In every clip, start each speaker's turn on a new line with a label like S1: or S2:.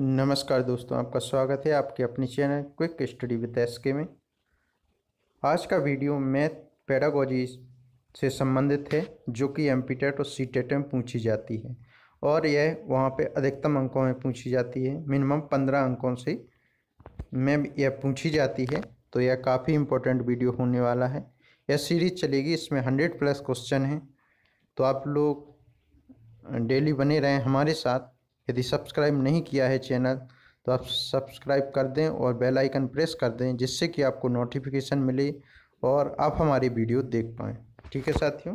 S1: नमस्कार दोस्तों आपका स्वागत है आपके अपने channel quick study with S K में आज का वीडियो मैथ पैडागोजी से संबंधित है जो कि एम पी टेट और सी टेट में पूछी जाती है और यह वहाँ पे अधिकतम अंकों में पूछी जाती है मिनिमम पंद्रह अंकों से में यह पूछी जाती है तो यह काफ़ी इम्पोर्टेंट वीडियो होने वाला है यह सीरीज चलेगी इसमें हंड्रेड प्लस क्वेश्चन हैं तो आप लोग डेली बने रहें हमारे साथ यदि सब्सक्राइब नहीं किया है चैनल तो आप सब्सक्राइब कर दें और बेल आइकन प्रेस कर दें जिससे कि आपको नोटिफिकेशन मिले और आप हमारी वीडियो देख पाएँ ठीक है साथियों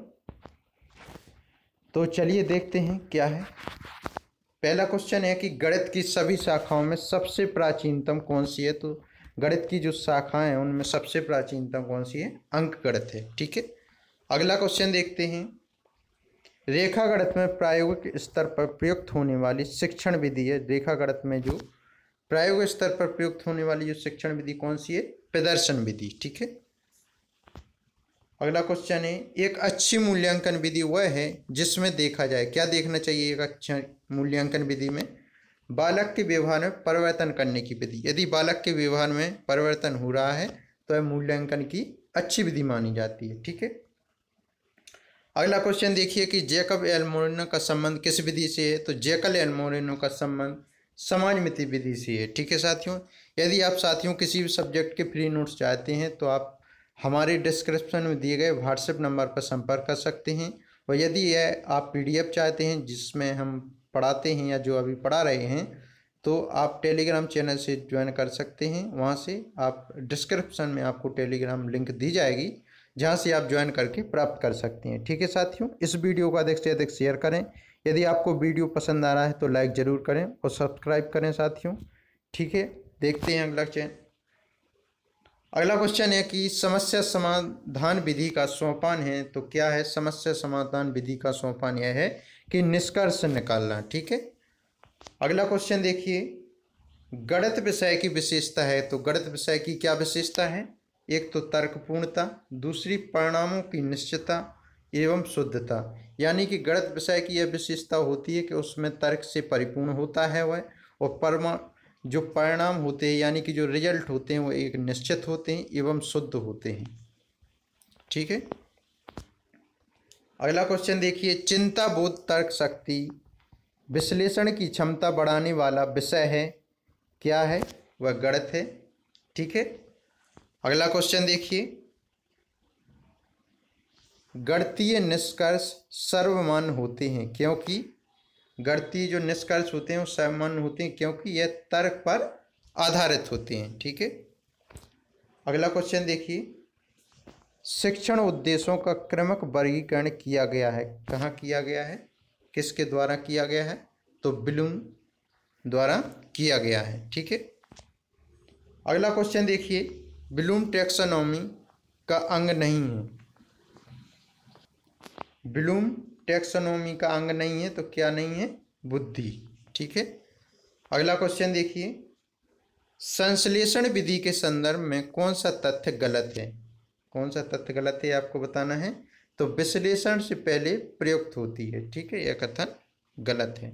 S1: तो चलिए देखते हैं क्या है पहला क्वेश्चन है कि गणित की सभी शाखाओं में सबसे प्राचीनतम कौन सी है तो गणित की जो शाखाएं हैं उनमें सबसे प्राचीनतम कौन सी है अंक गणित है ठीक है अगला क्वेश्चन देखते हैं रेखा गणित में प्रायोगिक स्तर पर प्रयुक्त होने वाली शिक्षण विधि है रेखा गणित में जो प्रायोगिक स्तर पर प्रयुक्त होने वाली जो शिक्षण विधि कौन सी है प्रदर्शन विधि ठीक है अगला क्वेश्चन है एक अच्छी मूल्यांकन विधि वह है जिसमें देखा जाए क्या देखना चाहिए एक अच्छा मूल्यांकन विधि में बालक के व्यवहार में परिवर्तन करने की विधि यदि बालक के व्यवहार में परिवर्तन हो रहा है तो यह मूल्यांकन की अच्छी विधि मानी जाती है ठीक है अगला क्वेश्चन देखिए कि जेकब एलमोरिनो का संबंध किस विधि से है तो जेकल एलमोरिनो का संबंध समाजमिति विधि से है ठीक है साथियों यदि आप साथियों किसी भी सब्जेक्ट के फ्री नोट्स चाहते हैं तो आप हमारे डिस्क्रिप्शन में दिए गए व्हाट्सएप नंबर पर संपर्क कर सकते हैं और यदि यह आप पी चाहते हैं जिसमें हम पढ़ाते हैं या जो अभी पढ़ा रहे हैं तो आप टेलीग्राम चैनल से ज्वाइन कर सकते हैं वहाँ से आप डिस्क्रिप्शन में आपको टेलीग्राम लिंक दी जाएगी जहाँ से आप ज्वाइन करके प्राप्त कर सकते हैं ठीक है साथियों इस वीडियो को अधिक से अधिक शेयर करें यदि आपको वीडियो पसंद आ रहा है तो लाइक ज़रूर करें और सब्सक्राइब करें साथियों ठीक है देखते हैं अगला चैन अगला क्वेश्चन है कि समस्या समाधान विधि का सोपान है तो क्या है समस्या समाधान विधि का सोपान यह है कि निष्कर्ष निकालना ठीक है अगला क्वेश्चन देखिए गणित विषय की विशेषता है तो गणित विषय की क्या विशेषता है एक तो तर्कपूर्णता दूसरी परिणामों की निश्चितता एवं शुद्धता यानी कि गणित विषय की यह विशेषता होती है कि उसमें तर्क से परिपूर्ण होता है वह और परमा जो परिणाम होते हैं यानी कि जो रिजल्ट होते हैं वो एक निश्चित होते हैं एवं शुद्ध होते हैं ठीक है अगला क्वेश्चन देखिए चिंता बोध तर्क शक्ति विश्लेषण की क्षमता बढ़ाने वाला विषय है क्या है वह गणित है ठीक है अगला क्वेश्चन देखिए गणतीय निष्कर्ष सर्वमान होते हैं क्योंकि गणतीय जो निष्कर्ष होते हैं वो सर्वमान होते हैं क्योंकि यह तर्क पर आधारित होते हैं ठीक है अगला क्वेश्चन देखिए शिक्षण उद्देश्यों का क्रमक वर्गीकरण किया गया है कहाँ किया गया है किसके द्वारा किया गया है तो बिलूम द्वारा किया गया है ठीक है अगला क्वेश्चन देखिए ब्लूम टैक्सोनॉमी का अंग नहीं है ब्लूम टैक्सोनॉमी का अंग नहीं है तो क्या नहीं है बुद्धि ठीक है अगला क्वेश्चन देखिए संश्लेषण विधि के संदर्भ में कौन सा तथ्य गलत है कौन सा तथ्य गलत है आपको बताना है तो विश्लेषण से पहले प्रयुक्त होती है ठीक है यह कथन गलत है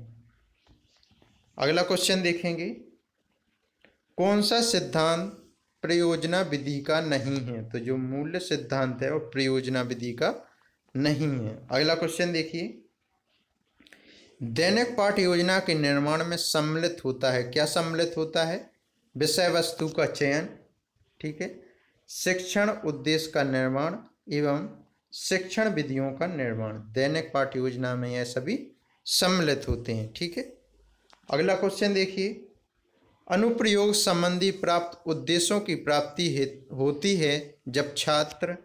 S1: अगला क्वेश्चन देखेंगे कौन सा सिद्धांत प्रयोजना विधि का नहीं है तो जो मूल्य सिद्धांत है वो प्रयोजना विधि का नहीं है अगला क्वेश्चन देखिए दैनिक पाठ योजना के निर्माण में सम्मिलित होता है क्या सम्मिलित होता है विषय वस्तु का चयन ठीक है शिक्षण उद्देश्य का निर्माण एवं शिक्षण विधियों का निर्माण दैनिक पाठ योजना में यह सभी सम्मिलित होते हैं ठीक है अगला क्वेश्चन देखिए अनुप्रयोग संबंधी प्राप्त उद्देश्यों की प्राप्ति होती है जब छात्र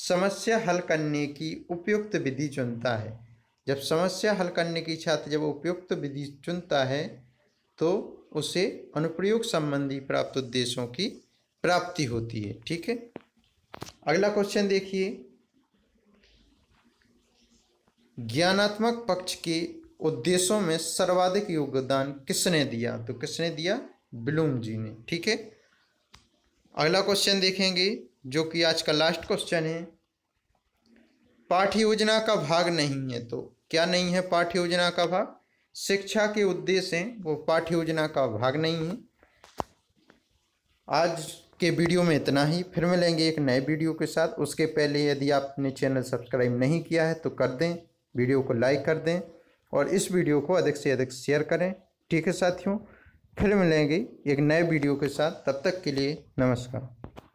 S1: समस्या हल करने की उपयुक्त विधि चुनता है जब समस्या हल करने की छात्र जब उपयुक्त विधि चुनता है तो उसे अनुप्रयोग संबंधी प्राप्त उद्देश्यों की प्राप्ति होती है ठीक है अगला क्वेश्चन देखिए ज्ञानात्मक पक्ष के उद्देश्यों में सर्वाधिक योगदान किसने दिया तो किसने दिया ब्लूम जी ने ठीक है अगला क्वेश्चन देखेंगे जो कि आज का लास्ट क्वेश्चन है पाठ्य योजना का भाग नहीं है तो क्या नहीं है पाठ्य योजना का भाग शिक्षा के उद्देश्य हैं वो पाठ्य योजना का भाग नहीं है आज के वीडियो में इतना ही फिर मिलेंगे एक नए वीडियो के साथ उसके पहले यदि आपने चैनल सब्सक्राइब नहीं किया है तो कर दें वीडियो को लाइक कर दें और इस वीडियो को अधिक से अधिक शेयर करें ठीक है साथियों फिर मिलेंगे एक नए वीडियो के साथ तब तक के लिए नमस्कार